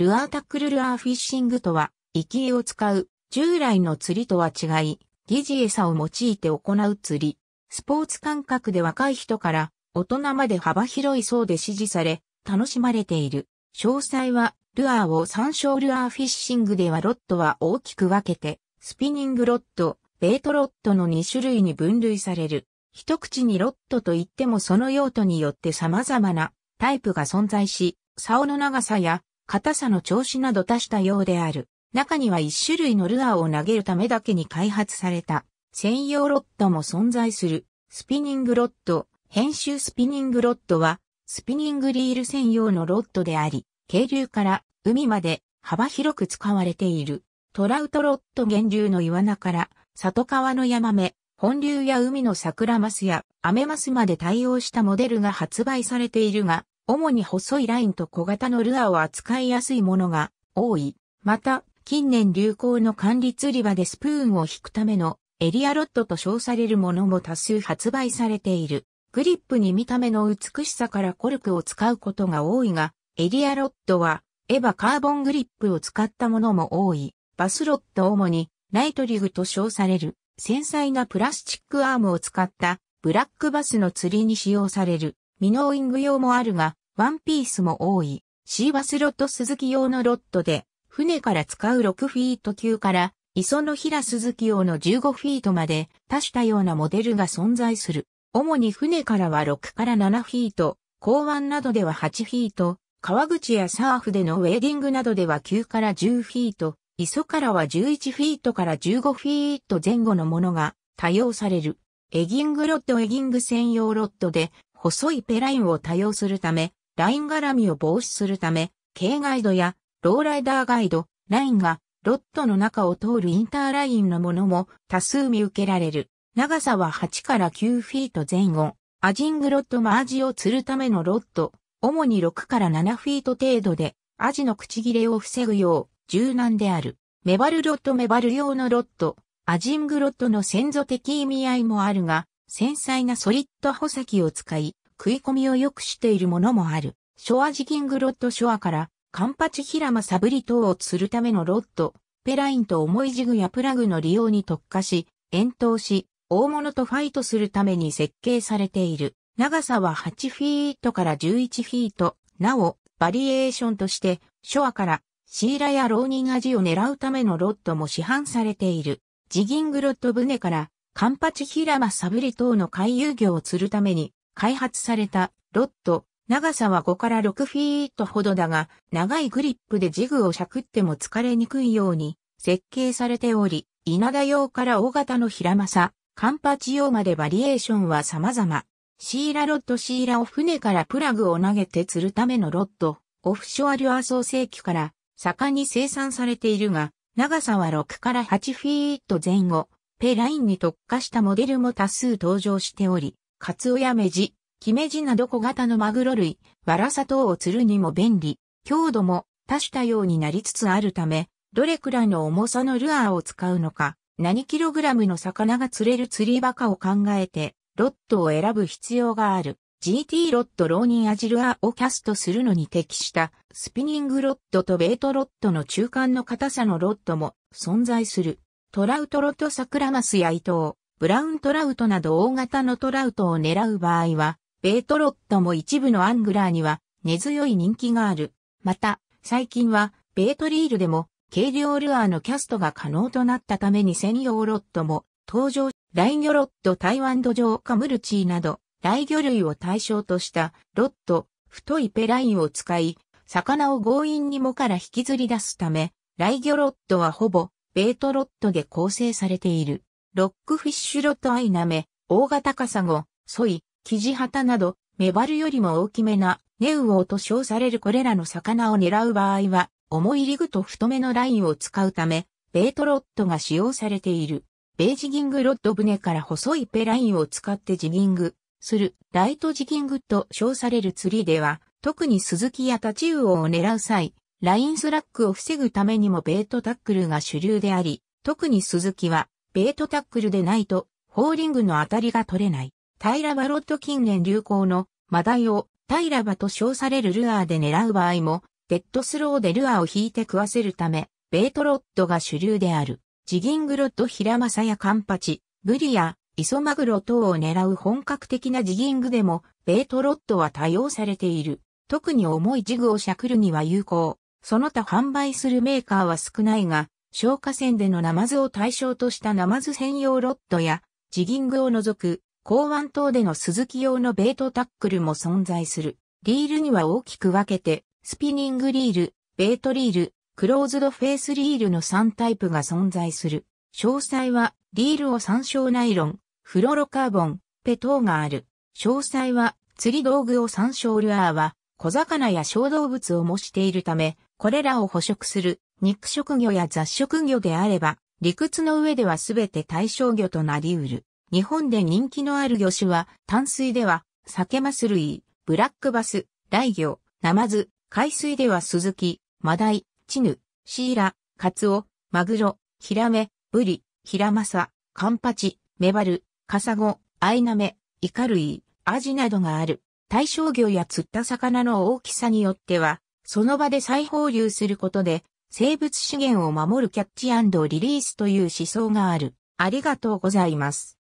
ルアータックルルアーフィッシングとは、生き絵を使う、従来の釣りとは違い、疑似餌を用いて行う釣り。スポーツ感覚で若い人から大人まで幅広い層で支持され、楽しまれている。詳細は、ルアーを参照ルアーフィッシングではロットは大きく分けて、スピニングロット、ベートロットの2種類に分類される。一口にロットといってもその用途によって様々なタイプが存在し、竿の長さや硬さの調子など多種多様である。中には一種類のルアーを投げるためだけに開発された専用ロッドも存在する。スピニングロッド、編集スピニングロッドは、スピニングリール専用のロッドであり、渓流から海まで幅広く使われている。トラウトロッド源流のイワナから、里川のヤマメ、本流や海の桜マスやアメマスまで対応したモデルが発売されているが、主に細いラインと小型のルアーを扱いやすいものが多い。また、近年流行の管理釣り場でスプーンを引くためのエリアロッドと称されるものも多数発売されている。グリップに見た目の美しさからコルクを使うことが多いが、エリアロッドはエヴァカーボングリップを使ったものも多い。バスロッド主にライトリグと称される繊細なプラスチックアームを使ったブラックバスの釣りに使用されるミノーイング用もあるが、ワンピースも多い、シーバスロット鈴木用のロットで、船から使う6フィート級から、磯の平鈴木用の15フィートまで、多種多様なモデルが存在する。主に船からは6から7フィート、港湾などでは8フィート、川口やサーフでのウェディングなどでは9から10フィート、磯からは11フィートから15フィート前後のものが多用される。エギングロッドエギング専用ロッドで細いペラインを多用するため、ライン絡みを防止するため、軽ガイドやローライダーガイド、ラインがロットの中を通るインターラインのものも多数見受けられる。長さは8から9フィート前後。アジングロットマージを釣るためのロット、主に6から7フィート程度で、アジの口切れを防ぐよう柔軟である。メバルロットメバル用のロット、アジングロットの先祖的意味合いもあるが、繊細なソリッド穂先を使い、食い込みを良くしているものもある。ショアジギングロッドショアから、カンパチヒラマサブリ等を釣るためのロッド、ペラインと重いジグやプラグの利用に特化し、遠投し、大物とファイトするために設計されている。長さは8フィートから11フィート。なお、バリエーションとして、ショアから、シーラやローニンアジを狙うためのロッドも市販されている。ジギングロッド船から、カンパチヒラマサブリ等の回遊魚を釣るために、開発されたロッド、長さは5から6フィートほどだが、長いグリップでジグをしゃくっても疲れにくいように設計されており、稲田用から大型の平正、カンパチ用までバリエーションは様々。シーラロッドシーラを船からプラグを投げて釣るためのロッド、オフショアルアー創世機から盛んに生産されているが、長さは6から8フィート前後、ペラインに特化したモデルも多数登場しており、カツオやメジ、キメジなど小型のマグロ類、ワラサ等を釣るにも便利、強度も多種多様になりつつあるため、どれくらいの重さのルアーを使うのか、何キログラムの魚が釣れる釣りバカを考えて、ロットを選ぶ必要がある。GT ロットローニンアジルアをキャストするのに適したスピニングロットとベートロットの中間の硬さのロットも存在する。トラウトロトサクラマスやイトブラウントラウトなど大型のトラウトを狙う場合は、ベイトロットも一部のアングラーには根強い人気がある。また、最近は、ベイトリールでも、軽量ルアーのキャストが可能となったために専用ロットも登場、ライギョロット台湾土壌カムルチーなど、ラギ魚類を対象としたロット、太いペラインを使い、魚を強引に藻から引きずり出すため、ライギョロットはほぼベートロットで構成されている。ロックフィッシュロットアイナメ、大型カサゴ、ソイ、キジハタなど、メバルよりも大きめなネウオウと称されるこれらの魚を狙う場合は、重いリグと太めのラインを使うため、ベイトロットが使用されている。ベージギングロッド船から細いペラインを使ってジギングするライトジギングと称される釣りでは、特にスズキやタチウオを狙う際、ラインスラックを防ぐためにもベートタックルが主流であり、特にスズキはベートタックルでないと、ホーリングの当たりが取れない。タイラバロッド近年流行のマダイをタイラバと称されるルアーで狙う場合も、デッドスローでルアーを引いて食わせるため、ベートロッドが主流である。ジギングロッド平正やカンパチ、ブリやイソマグロ等を狙う本格的なジギングでも、ベートロッドは多用されている。特に重いジグをしゃくるには有効。その他販売するメーカーは少ないが、消火栓でのナマズを対象としたナマズ専用ロッドや、ジギングを除く、港湾等での鈴木用のベイトタックルも存在する。リールには大きく分けて、スピニングリール、ベイトリール、クローズドフェイスリールの3タイプが存在する。詳細は、リールを参照ナイロン、フロロカーボン、ペ等がある。詳細は、釣り道具を参照ルアーは、小魚や小動物を模しているため、これらを捕食する肉食魚や雑食魚であれば、理屈の上ではすべて対象魚となり得る。日本で人気のある魚種は、淡水では、サケマス類、ブラックバス、大魚、ナマズ、海水ではスズキ、マダイ、チヌ、シイラ、カツオ、マグロ、ヒラメ、ブリ、ヒラマサ、カンパチ、メバル、カサゴ、アイナメ、イカ類、アジなどがある。対象魚や釣った魚の大きさによっては、その場で再放流することで、生物資源を守るキャッチリリースという思想がある。ありがとうございます。